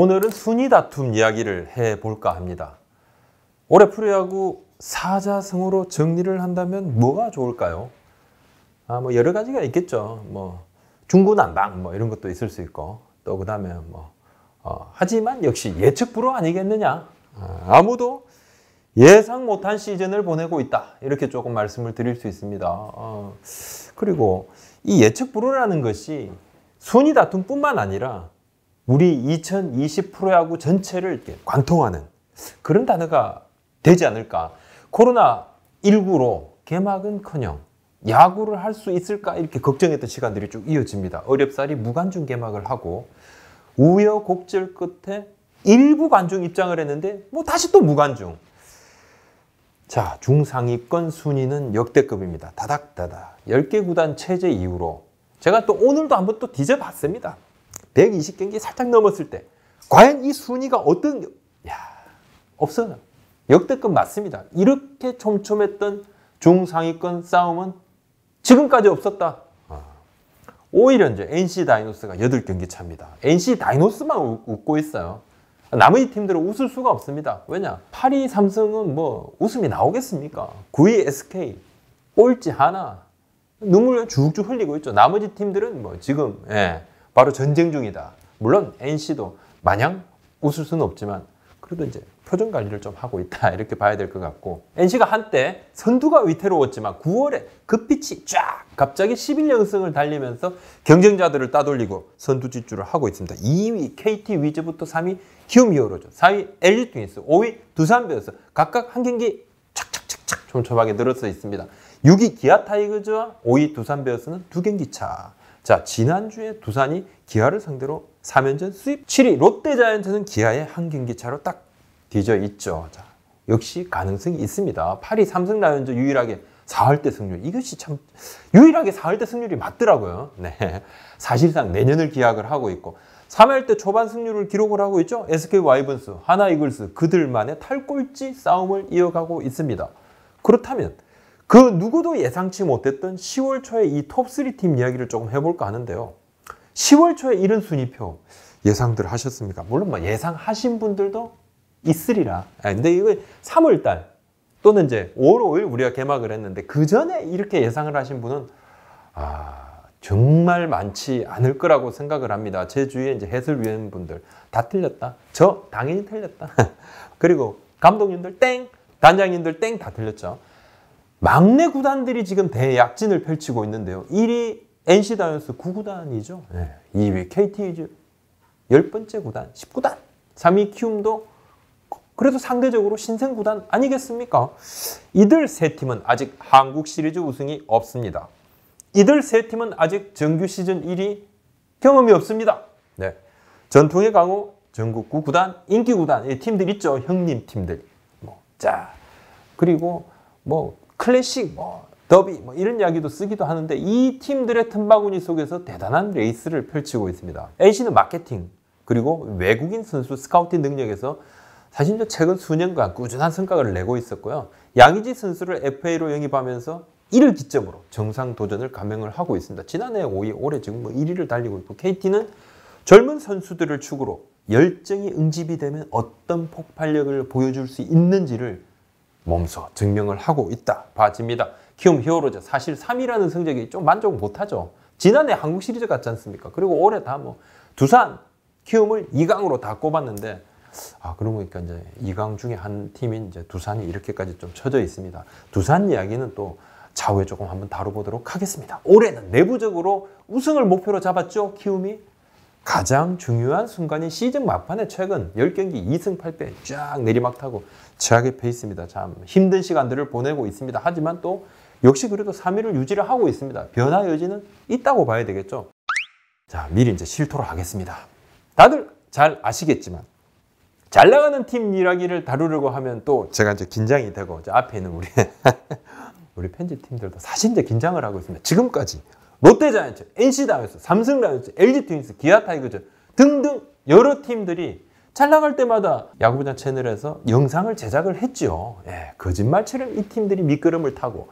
오늘은 순위 다툼 이야기를 해볼까 합니다. 올해 프로야구 사자성으로 정리를 한다면 뭐가 좋을까요? 아, 뭐 여러 가지가 있겠죠. 뭐 중구난방 뭐 이런 것도 있을 수 있고 또 그 다음에 뭐 어, 하지만 역시 예측 불허 아니겠느냐? 아, 아무도 예상 못한 시즌을 보내고 있다. 이렇게 조금 말씀을 드릴 수 있습니다. 어, 그리고 이 예측 불허라는 것이 순위 다툼뿐만 아니라 우리 2020 프로야구 전체를 관통하는 그런 단어가 되지 않을까. 코로나19로 개막은 커녕 야구를 할 수 있을까 이렇게 걱정했던 시간들이 쭉 이어집니다. 어렵사리 무관중 개막을 하고 우여곡절 끝에 일부 관중 입장을 했는데 뭐 다시 또 무관중. 자, 중상위권 순위는 역대급입니다. 다닥다닥. 10개 구단 체제 이후로 제가 또 오늘도 한번 또 뒤져봤습니다. 120경기 살짝 넘었을 때 과연 이 순위가 어떤 야 없어요. 역대급 맞습니다. 이렇게 촘촘했던 중상위권 싸움은 지금까지 없었다. 오히려 이제 NC 다이노스가 8경기 차입니다. NC 다이노스만 웃고 있어요. 나머지 팀들은 웃을 수가 없습니다. 왜냐? 8위 삼성은 뭐 웃음이 나오겠습니까? 9위 SK, 꼴지 하나, 눈물 쭉쭉 흘리고 있죠. 나머지 팀들은 뭐 지금 예, 바로 전쟁 중이다. 물론 NC도 마냥 웃을 수는 없지만 그래도 이제 표정 관리를 좀 하고 있다 이렇게 봐야 될 것 같고 NC가 한때 선두가 위태로웠지만 9월에 급빛이 쫙 갑자기 11연승을 달리면서 경쟁자들을 따돌리고 선두 질주를 하고 있습니다. 2위 KT 위즈부터 3위 i 키움이어로죠. 4위 엘리 트윈스, 5위 두산베어스 각각 한 경기 착착착착 촘촘하게 늘어서 있습니다. 6위 기아 타이거즈와 5위 두산베어스는 두 경기 차. 자, 지난주에 두산이 기아를 상대로 3연전 수입 7위 롯데자이언츠는 기아의 한 경기 차로 딱 뒤져 있죠. 자, 역시 가능성이 있습니다. 8위 삼성 라이온즈 유일하게 4할대 승률. 이것이 참 유일하게 4할대 승률이 맞더라고요. 네. 사실상 내년을 기약을 하고 있고 3할대 초반 승률을 기록을 하고 있죠. SK 와이번스, 하나 이글스 그들만의 탈골지 싸움을 이어가고 있습니다. 그렇다면 그 누구도 예상치 못했던 10월 초에 이 톱3 팀 이야기를 조금 해볼까 하는데요. 10월 초에 이런 순위표 예상들 하셨습니까? 물론 뭐 예상하신 분들도 있으리라. 아, 근데 이거 3월 달 또는 이제 5월 5일 우리가 개막을 했는데 그 전에 이렇게 예상을 하신 분은 아 정말 많지 않을 거라고 생각을 합니다. 제 주위에 이제 해설위원분들 다 틀렸다. 저 당연히 틀렸다. 그리고 감독님들 땡, 단장님들 땡 다 틀렸죠. 막내 구단들이 지금 대약진을 펼치고 있는데요. 1위 NC 다이언스 9구단이죠. 네. 2위 KT 위즈 10번째 구단 1 9단 3위 키움도 그래도 상대적으로 신생 구단 아니겠습니까? 이들 세 팀은 아직 한국 시리즈 우승이 없습니다. 이들 세 팀은 아직 정규 시즌 1위 경험이 없습니다. 네. 전통의 강호, 전국구 구단, 인기 구단 이 팀들 있죠. 형님 팀들. 뭐, 자. 그리고 뭐 클래식 뭐 더비 뭐 이런 이야기도 쓰기도 하는데 이 팀들의 틈바구니 속에서 대단한 레이스를 펼치고 있습니다. NC는 마케팅 그리고 외국인 선수 스카우팅 능력에서 사실 최근 수년간 꾸준한 성과를 내고 있었고요. 양의지 선수를 FA로 영입하면서 이를 기점으로 정상 도전을 감행을 하고 있습니다. 지난해 5위, 올해 지금 뭐 1위를 달리고 있고 KT는 젊은 선수들을 축으로 열정이 응집이 되면 어떤 폭발력을 보여줄 수 있는지를 몸소 증명을 하고 있다 봐집니다. 키움 히어로즈 사실 3위라는 성적이 좀 만족 못하죠. 지난해 한국 시리즈 갔지 않습니까? 그리고 올해 다 뭐 두산, 키움을 2강으로 다 꼽았는데 아 그러고 니까 이제 2강 중에 한 팀인 이제 두산이 이렇게까지 좀 처져 있습니다. 두산 이야기는 또 차후에 조금 한번 다뤄보도록 하겠습니다. 올해는 내부적으로 우승을 목표로 잡았죠. 키움이 가장 중요한 순간인 시즌 막판에 최근 10경기 2승 8패 쫙 내리막 타고 최악의 페이스입니다. 참 힘든 시간들을 보내고 있습니다. 하지만 또 역시 그래도 3위를 유지를 하고 있습니다. 변화 여지는 있다고 봐야 되겠죠. 자, 미리 이제 실토를 하겠습니다. 다들 잘 아시겠지만 잘 나가는 팀이하기를 다루려고 하면 또 제가 이제 긴장이 되고 이제 앞에 있는 우리 우리 편집팀들도 사실 이제 긴장을 하고 있습니다. 지금까지 롯데자이언츠, n c 다이어스삼성다이어스 LG트윈스, 기아타이거즈 등등 여러 팀들이 잘 나갈 때마다 야구장 부 채널에서 영상을 제작을 했지요 예, 거짓말처럼 이 팀들이 미끄럼을 타고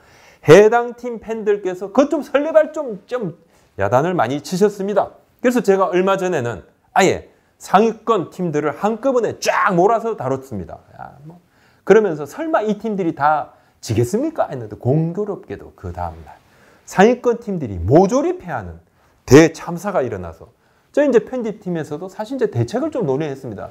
해당 팀 팬들께서 그 좀 설레발 좀, 좀 야단을 많이 치셨습니다. 그래서 제가 얼마 전에는 아예 상위권 팀들을 한꺼번에 쫙 몰아서 다뤘습니다. 야, 뭐. 그러면서 설마 이 팀들이 다 지겠습니까? 했는데 공교롭게도 그 다음날 상위권 팀들이 모조리 패하는 대참사가 일어나서 저희 이제 편집팀에서도 사실 이제 대책을 좀 논의했습니다.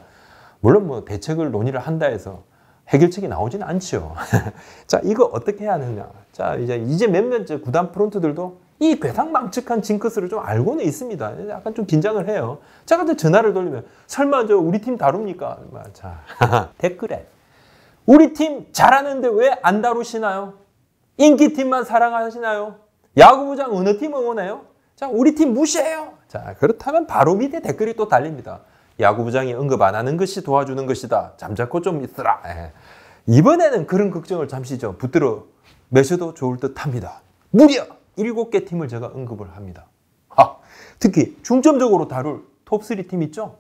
물론 뭐 대책을 논의를 한다 해서 해결책이 나오지는 않죠 자, 이거 어떻게 해야 하느냐. 자, 이제, 이제 몇몇 구단 프론트들도 이 괴상망측한 징크스를 좀 알고는 있습니다. 약간 좀 긴장을 해요. 자, 근데 전화를 돌리면, 설마 저 우리 팀 다룹니까? 자, 댓글에. 우리 팀 잘하는데 왜 안 다루시나요? 인기팀만 사랑하시나요? 야구부장 어느 팀 응원해요? 자, 우리 팀 무시해요. 자, 그렇다면 바로 밑에 댓글이 또 달립니다. 야구부장이 응급 안 하는 것이 도와주는 것이다. 잠자코 좀 있으라. 예. 이번에는 그런 걱정을 잠시 좀 붙들어 매셔도 좋을 듯 합니다. 무려 7개 팀을 제가 언급을 합니다. 아, 특히 중점적으로 다룰 톱3 팀 있죠?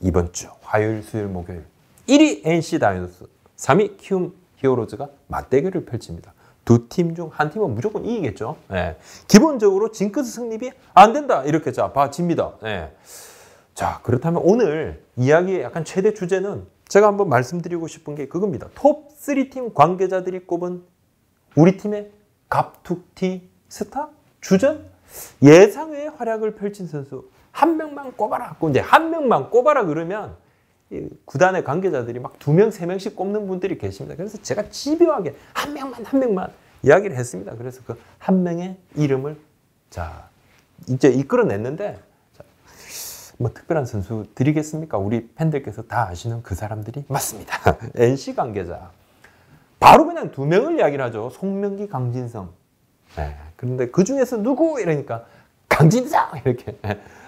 이번 주 화요일, 수요일, 목요일 1위 NC 다이노스, 3위 키움 히어로즈가 맞대결을 펼칩니다. 두팀중한 팀은 무조건 이기겠죠. 예. 기본적으로 징크스 승립이 안 된다 이렇게 자 봐집니다. 예. 자 그렇다면 오늘 이야기의 약간 최대 주제는 제가 한번 말씀드리고 싶은 게 그겁니다. 톱3팀 관계자들이 꼽은 우리 팀의 갑툭튀 스타 주전 예상외의 활약을 펼친 선수 한 명만 꼽아라. 이제 한 명만 꼽아라 그러면 구단의 관계자들이 막 두 명, 세 명씩 꼽는 분들이 계십니다. 그래서 제가 집요하게 한 명만, 한 명만 이야기를 했습니다. 그래서 그 한 명의 이름을 자, 이제 이끌어냈는데 자, 뭐 특별한 선수 드리겠습니까? 우리 팬들께서 다 아시는 그 사람들이 맞습니다. NC 관계자. 바로 그냥 두 명을 이야기를 하죠. 송명기, 강진성. 네. 그런데 그 중에서 누구? 이러니까 강진성! 이렇게.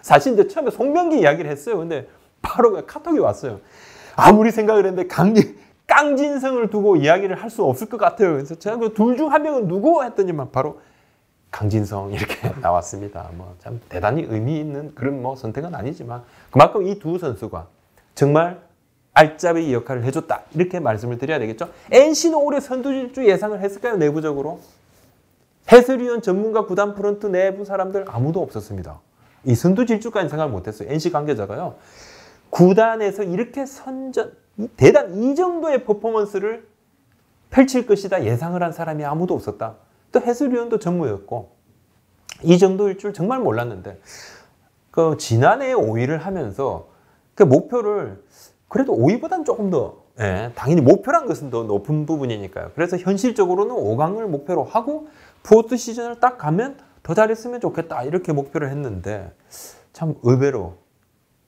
사실 이제 처음에 송명기 이야기를 했어요. 근데 바로 그 카톡이 왔어요. 아무리 생각을 했는데 강진, 깡진성을 두고 이야기를 할 수 없을 것 같아요. 그래서 제가 그 둘 중 한 명은 누구? 했더니만 바로 강진성 이렇게 나왔습니다. 뭐 참 대단히 의미 있는 그런 뭐 선택은 아니지만 그만큼 이 두 선수가 정말 알짜배기 역할을 해줬다 이렇게 말씀을 드려야 되겠죠. NC는 올해 선두질주 예상을 했을까요 내부적으로? 해설위원 전문가 구단 프런트 내부 사람들 아무도 없었습니다. 이 선두질주까지 생각을 못했어요. NC 관계자가요. 구단에서 이렇게 선전, 대단 이 정도의 퍼포먼스를 펼칠 것이다 예상을 한 사람이 아무도 없었다. 또해수리원도 전무였고 이 정도일 줄 정말 몰랐는데 그 지난해 5위를 하면서 그 목표를 그래도 5위보단 조금 더 예, 당연히 목표란 것은 더 높은 부분이니까요. 그래서 현실적으로는 5강을 목표로 하고 포스트 시즌을 딱 가면 더 잘했으면 좋겠다 이렇게 목표를 했는데 참 의외로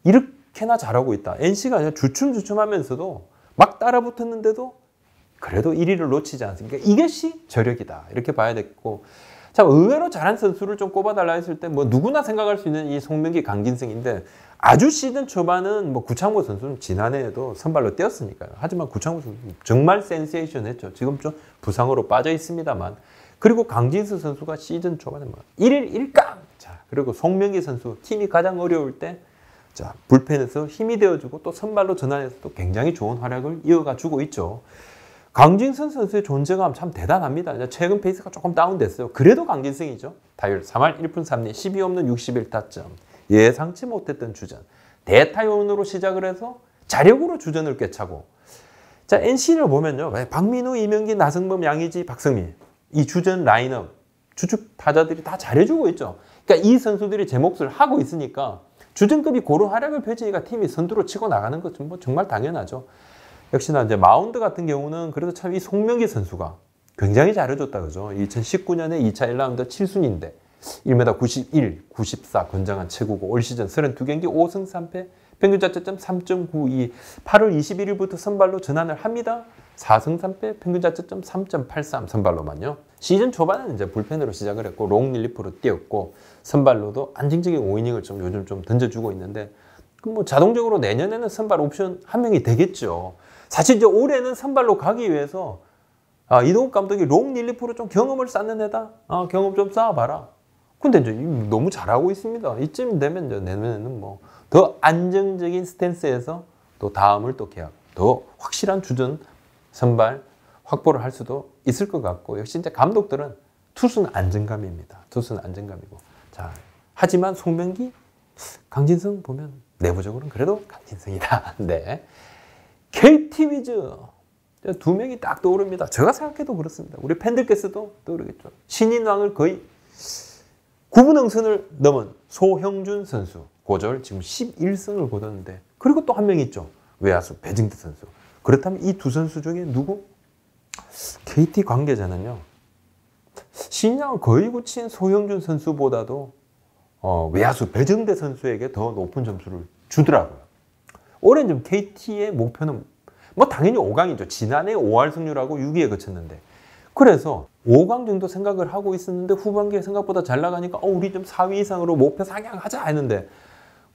이렇게 특히나 잘하고 있다. NC가 아니라 주춤주춤하면서도 막 따라붙었는데도 그래도 1위를 놓치지 않습니까? 이것이 저력이다. 이렇게 봐야 됐고 참 의외로 잘한 선수를 좀 꼽아달라 했을 때 뭐 누구나 생각할 수 있는 이 송명기 강진승인데 아주 시즌 초반은 뭐 구창모 선수는 지난해에도 선발로 뛰었으니까요. 하지만 구창모 선수 정말 센세이션 했죠. 지금 좀 부상으로 빠져 있습니다만 그리고 강진수 선수가 시즌 초반에 뭐 1일 1강 자 그리고 송명기 선수 팀이 가장 어려울 때 자, 불펜에서 힘이 되어주고 또 선발로 전환해서 또 굉장히 좋은 활약을 이어가 주고 있죠. 강진선 선수의 존재감 참 대단합니다. 최근 페이스가 조금 다운됐어요. 그래도 강진승이죠. 타율 3할 1푼 3리 12홈런 61타점. 예상치 못했던 주전. 대타율으로 시작을 해서 자력으로 주전을 꿰차고 자 NC를 보면요. 박민우, 이명기, 나승범, 양의지, 박승민 이 주전 라인업 주축 타자들이 다 잘해주고 있죠. 그러니까 이 선수들이 제 몫을 하고 있으니까 주전급이 고루 활약을 펼치니까 팀이 선두로 치고 나가는 것은 뭐 정말 당연하죠. 역시나 이제 마운드 같은 경우는 그래도 참 이 송명기 선수가 굉장히 잘해줬다 그죠. 2019년에 2차 1라운드 7순인데 1m 91, 94 건장한 최고고 올 시즌 32경기 5승 3패 평균 자체점 3.92 8월 21일부터 선발로 전환을 합니다. 4승 3패, 평균 자책점 3.83 선발로만요. 시즌 초반에 이제 불펜으로 시작을 했고 롱 릴리프로 뛰었고 선발로도 안정적인 5이닝을 좀 요즘 좀 던져주고 있는데 뭐 자동적으로 내년에는 선발 옵션 한 명이 되겠죠. 사실 이제 올해는 선발로 가기 위해서 아, 이동욱 감독이 롱 릴리프로 좀 경험을 쌓는 애다. 아, 경험 좀 쌓아봐라. 근데 이제 너무 잘하고 있습니다. 이쯤 되면 이제 내년에는 뭐 더 안정적인 스탠스에서 또 다음을 또 계약, 더 확실한 주전 선발 확보를 할 수도 있을 것 같고 역시 이제 감독들은 투수는 안정감입니다. 투수는 안정감이고 자 하지만 송명기 강진성 보면 내부적으로는 그래도 강진성이다. 네. KT 위즈 두 명이 딱 떠오릅니다. 제가 생각해도 그렇습니다. 우리 팬들께서도 떠오르겠죠. 신인왕을 거의 9분응선을 넘은 소형준 선수 고졸 지금 11승을 거뒀는데 그리고 또 한 명 있죠. 외야수 배징태 선수 그렇다면 이 두 선수 중에 누구? KT 관계자는요. 신양 거의 굳힌 소영준 선수보다도 어, 외야수 배정대 선수에게 더 높은 점수를 주더라고요. 올해는 KT의 목표는 뭐 당연히 5강이죠. 지난해 5할 승률하고 6위에 그쳤는데 그래서 5강 정도 생각을 하고 있었는데 후반기에 생각보다 잘 나가니까 어, 우리 좀 4위 이상으로 목표 상향하자 했는데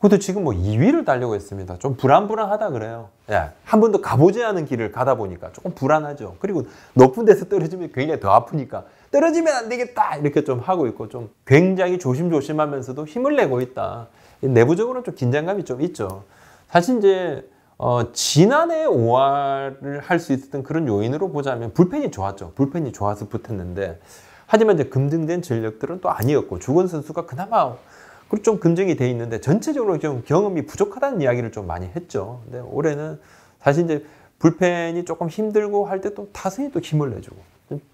그것도 지금 뭐 2위를 달려고 했습니다. 좀 불안불안하다 그래요. 예. 한 번도 가보지 않은 길을 가다 보니까 조금 불안하죠. 그리고 높은 데서 떨어지면 굉장히 더 아프니까 떨어지면 안 되겠다! 이렇게 좀 하고 있고 좀 굉장히 조심조심 하면서도 힘을 내고 있다. 내부적으로는 좀 긴장감이 좀 있죠. 사실 이제, 어, 지난해 5화를 할 수 있었던 그런 요인으로 보자면 불펜이 좋았죠. 불펜이 좋아서 붙었는데 하지만 이제 금등된 전력들은 또 아니었고 죽은 선수가 그나마 그리고 좀 검증이 돼 있는데 전체적으로 좀 경험이 부족하다는 이야기를 좀 많이 했죠. 근데 올해는 사실 이제 불펜이 조금 힘들고 할 때또 타선이 또 힘을 내주고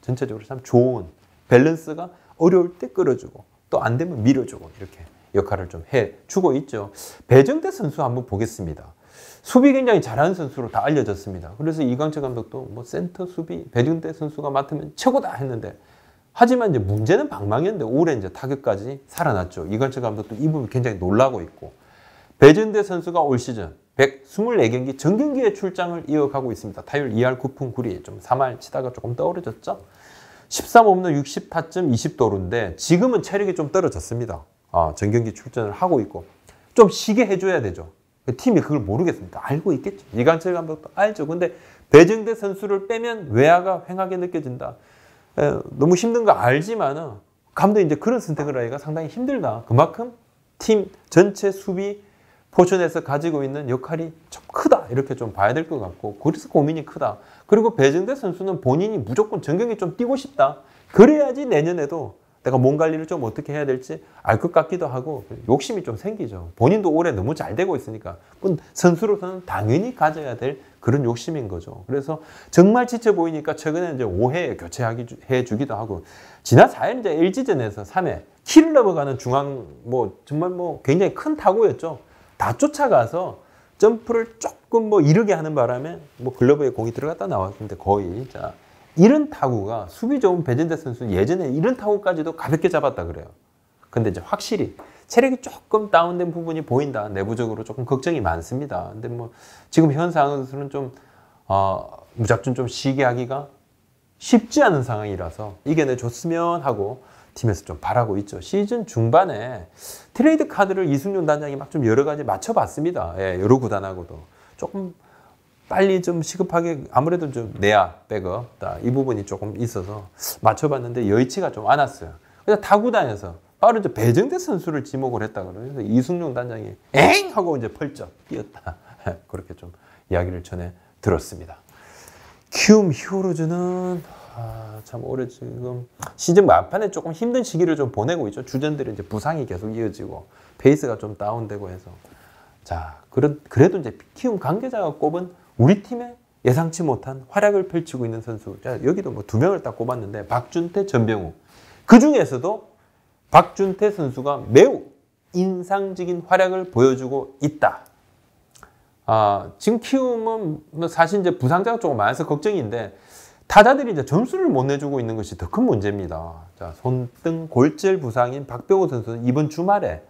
전체적으로 참 좋은 밸런스가 어려울 때 끌어주고 또 안 되면 밀어주고 이렇게 역할을 좀 해주고 있죠. 배정대 선수 한번 보겠습니다. 수비 굉장히 잘하는 선수로 다 알려졌습니다. 그래서 이광철 감독도 뭐 센터 수비 배정대 선수가 맡으면 최고다 했는데 하지만 이제 문제는 방망이였는데 올해 이제 타격까지 살아났죠. 이관철 감독도 이 부분 굉장히 놀라고 있고 배준대 선수가 올 시즌 124경기 전경기에 출장을 이어가고 있습니다. 타율 2할 9푼 9리 좀 3할 치다가 조금 떨어졌죠. 13홈런 60타점 20도루인데 지금은 체력이 좀 떨어졌습니다. 아, 전경기 출전을 하고 있고 좀 쉬게 해줘야 되죠. 그 팀이 그걸 모르겠습니다. 알고 있겠죠. 이관철 감독도 알죠. 근데 배정대 선수를 빼면 외야가 횡하게 느껴진다. 예, 너무 힘든 거 알지만은 감독이 이제 그런 선택을 하기가 상당히 힘들다. 그만큼 팀 전체 수비 포션에서 가지고 있는 역할이 좀 크다 이렇게 좀 봐야 될 것 같고 그래서 고민이 크다. 그리고 배정대 선수는 본인이 무조건 전경기 좀 뛰고 싶다. 그래야지 내년에도 내가 몸 관리를 좀 어떻게 해야 될지 알 것 같기도 하고 욕심이 좀 생기죠. 본인도 올해 너무 잘 되고 있으니까 선수로서는 당연히 가져야 될 그런 욕심인 거죠. 그래서 정말 지쳐 보이니까 최근에 이제 5회 교체하기 해 주기도 하고 지난 4일 이제 LG전에서 3회 키를 넘가는 중앙 뭐 정말 뭐 굉장히 큰 타구였죠. 다 쫓아가서 점프를 조금 뭐 이르게 하는 바람에 뭐 글러브에 공이 들어갔다 나왔는데 거의 자 이런 타구가 수비 좋은 배진대 선수 예전에 이런 타구까지도 가볍게 잡았다 그래요. 근데 이제 확실히 체력이 조금 다운된 부분이 보인다. 내부적으로 조금 걱정이 많습니다. 근데 뭐 지금 현 상황에서는 좀 어, 무작정 좀 쉬게 하기가 쉽지 않은 상황이라서 이겨내줬으면 하고 팀에서 좀 바라고 있죠. 시즌 중반에 트레이드 카드를 이승용 단장이 막 좀 여러 가지 맞춰봤습니다. 예, 여러 구단하고도 조금 빨리 좀 시급하게 아무래도 좀 내야 백업 이 부분이 조금 있어서 맞춰봤는데 여의치가 좀 않았어요. 그래서 타구단에서 바로 이제 배정대 선수를 지목을 했다 그러요그서 이승용 단장이 엥 하고 이제 펄쩍 뛰었다. 그렇게 좀 이야기를 전해 들었습니다. 키움 히어로즈는 아, 참 오래 지금 시즌 막판에 조금 힘든 시기를 좀 보내고 있죠. 주전들이 이제 부상이 계속 이어지고 페이스가 좀 다운되고 해서 자 그런 그래도 이제 키움 관계자가 꼽은 우리 팀의 예상치 못한 활약을 펼치고 있는 선수. 자, 여기도 뭐 두 명을 딱 꼽았는데 박준태, 전병우 그 중에서도 박준태 선수가 매우 인상적인 활약을 보여주고 있다. 아, 지금 키움은 뭐 사실 이제 부상자가 조금 많아서 걱정인데 타자들이 이제 점수를 못 내주고 있는 것이 더 큰 문제입니다. 자, 손등 골절 부상인 박병호 선수는 이번 주말에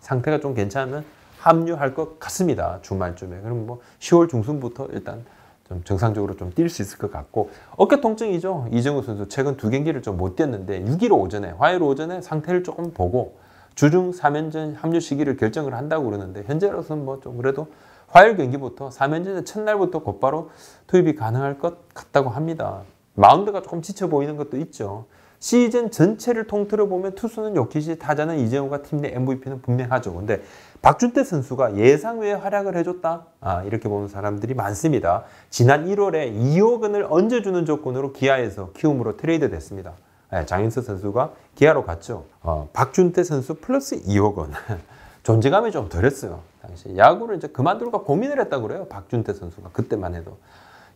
상태가 좀 괜찮으면 합류할 것 같습니다. 주말쯤에. 그럼 뭐 10월 중순부터 일단 좀 정상적으로 좀 뛸 수 있을 것 같고 어깨 통증이죠. 이정우 선수 최근 두 경기를 좀 못 뛰었는데 6일 오전에 화요일 오전에 상태를 조금 보고 주중 3연전 합류 시기를 결정을 한다고 그러는데 현재로서는 뭐 좀 그래도 화요일 경기부터 3연전 첫날부터 곧바로 투입이 가능할 것 같다고 합니다. 마운드가 조금 지쳐 보이는 것도 있죠. 시즌 전체를 통틀어 보면 투수는 요키시, 타자는 이재호가 팀 내 MVP는 분명하죠. 근데 박준태 선수가 예상 외의 활약을 해줬다. 아, 이렇게 보는 사람들이 많습니다. 지난 1월에 2억 원을 얹어주는 조건으로 기아에서 키움으로 트레이드 됐습니다. 네, 장인수 선수가 기아로 갔죠. 어, 박준태 선수 플러스 2억 원. 존재감이 좀 덜했어요. 당시 야구를 이제 그만둘까 고민을 했다고 그래요. 박준태 선수가 그때만 해도.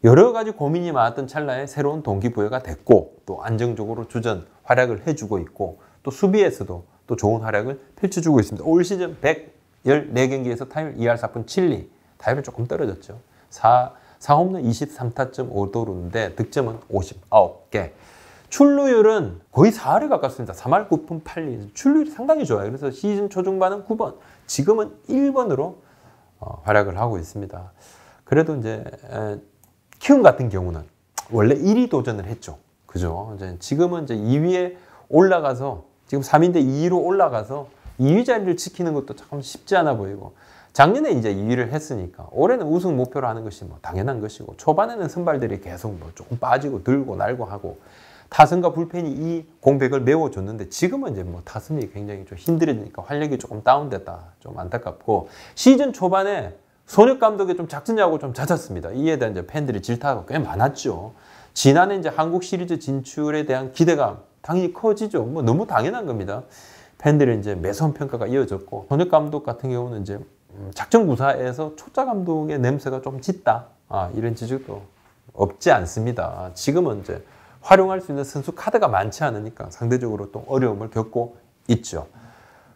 여러 가지 고민이 많았던 찰나에 새로운 동기부여가 됐고 또 안정적으로 주전 활약을 해주고 있고 또 수비에서도 또 좋은 활약을 펼쳐주고 있습니다. 올 시즌 114경기에서 타율 2할 4푼 7리 타율은 조금 떨어졌죠. 4, 4홈런 23타점오도루인데 득점은 59개. 출루율은 거의 4할에 가깝습니다. 3할 9푼 8리. 출루율이 상당히 좋아요. 그래서 시즌 초중반은 9번, 지금은 1번으로 어, 활약을 하고 있습니다. 그래도 이제 키움 같은 경우는 원래 1위 도전을 했죠. 그죠? 이제 지금은 이제 2위에 올라가서 지금 3인데 2위로 올라가서 2위 자리를 지키는 것도 참 쉽지 않아 보이고 작년에 이제 2위를 했으니까 올해는 우승 목표로 하는 것이 뭐 당연한 것이고 초반에는 선발들이 계속 뭐 조금 빠지고 늘고 날고 하고 타선과 불펜이 이 공백을 메워줬는데 지금은 이제 뭐 타선이 굉장히 좀힘들으니까 활력이 조금 다운됐다 좀 안타깝고 시즌 초반에 손혁 감독의 좀 작전야구 좀 잦았습니다. 이에 대한 이제 팬들의 질타가 꽤 많았죠. 지난해 이제 한국 시리즈 진출에 대한 기대감 당연히 커지죠. 뭐 너무 당연한 겁니다. 팬들의 이제 매선 평가가 이어졌고 손혁 감독 같은 경우는 이제 음, 작전 구사에서 초짜 감독의 냄새가 좀 짙다. 아, 이런 지적도 없지 않습니다. 지금은 이제 활용할 수 있는 선수 카드가 많지 않으니까 상대적으로 또 어려움을 겪고 있죠.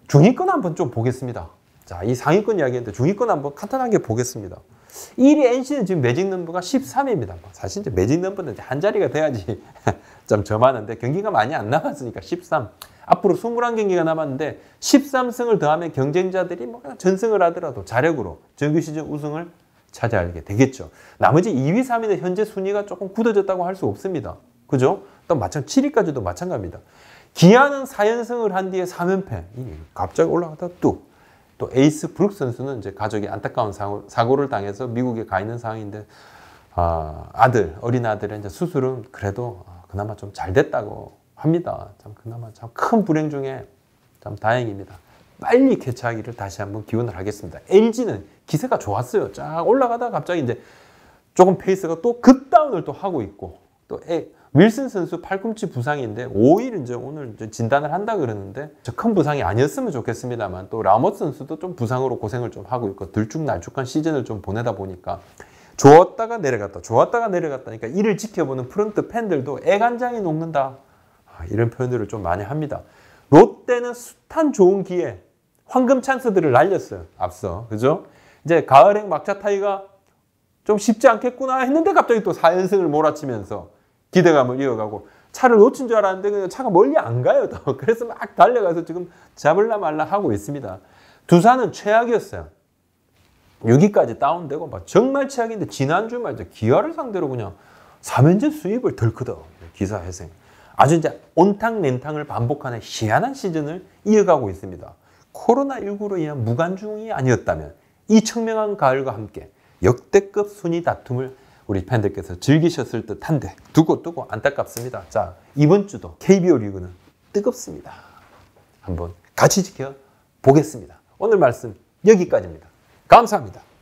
중위권 한번 좀 보겠습니다. 자, 이 상위권 이야기인데 중위권 한번 간단하게 보겠습니다. 1위 NC는 지금 매직 넘버가 13입니다. 사실 이제 매직 넘버는 한 자리가 돼야지 좀 점하는데 경기가 많이 안 남았으니까 13. 앞으로 21경기가 남았는데 13승을 더하면 경쟁자들이 뭐 전승을 하더라도 자력으로 정규 시즌 우승을 차지하게 되겠죠. 나머지 2위, 3위는 현재 순위가 조금 굳어졌다고 할 수 없습니다. 그죠? 또 마찬 가지 7위까지도 마찬가지입니다. 기아는 4연승을 한 뒤에 3연패. 갑자기 올라가다 뚝. 또 에이스 브룩 선수는 이제 가족이 안타까운 사고, 를 당해서 미국에 가 있는 상황인데 아, 아들 어린 아들의 이제 수술은 그래도 그나마 좀 잘 됐다고 합니다. 참 그나마 참 큰 불행 중에 참 다행입니다. 빨리 개최하기를 다시 한번 기원을 하겠습니다. LG는 기세가 좋았어요. 쫙 올라가다가 갑자기 이제 조금 페이스가 또 급다운을 그 또 하고 있고 또 에, 윌슨 선수 팔꿈치 부상인데 5일 이제 오늘 이제 진단을 한다 그러는데 저 큰 부상이 아니었으면 좋겠습니다만 또 라모스 선수도 좀 부상으로 고생을 좀 하고 있고 들쭉날쭉한 시즌을 좀 보내다 보니까 좋았다가 내려갔다 좋았다가 내려갔다니까 이를 지켜보는 프런트 팬들도 애간장이 녹는다 아, 이런 표현들을 좀 많이 합니다. 롯데는 숱한 좋은 기회 황금 찬스들을 날렸어요. 앞서 그죠? 이제 가을행 막차 타이가 좀 쉽지 않겠구나 했는데 갑자기 또 4연승을 몰아치면서 기대감을 이어가고 차를 놓친 줄 알았는데 그냥 차가 멀리 안 가요. 또. 그래서 막 달려가서 지금 잡을라 말라 하고 있습니다. 두산은 최악이었어요. 6위까지 다운되고 막 정말 최악인데 지난주말 이제 기아를 상대로 그냥 3연제 수입을 덜크덕 기사 회생. 아주 이제 온탕 냉탕을 반복하는 희한한 시즌을 이어가고 있습니다. 코로나19로 인한 무관중이 아니었다면 이 청명한 가을과 함께 역대급 순위 다툼을 우리 팬들께서 즐기셨을 듯한데 두고 두고 안타깝습니다. 자 이번 주도 KBO 리그는 뜨겁습니다. 한번 같이 지켜 보겠습니다. 오늘 말씀 여기까지입니다. 감사합니다.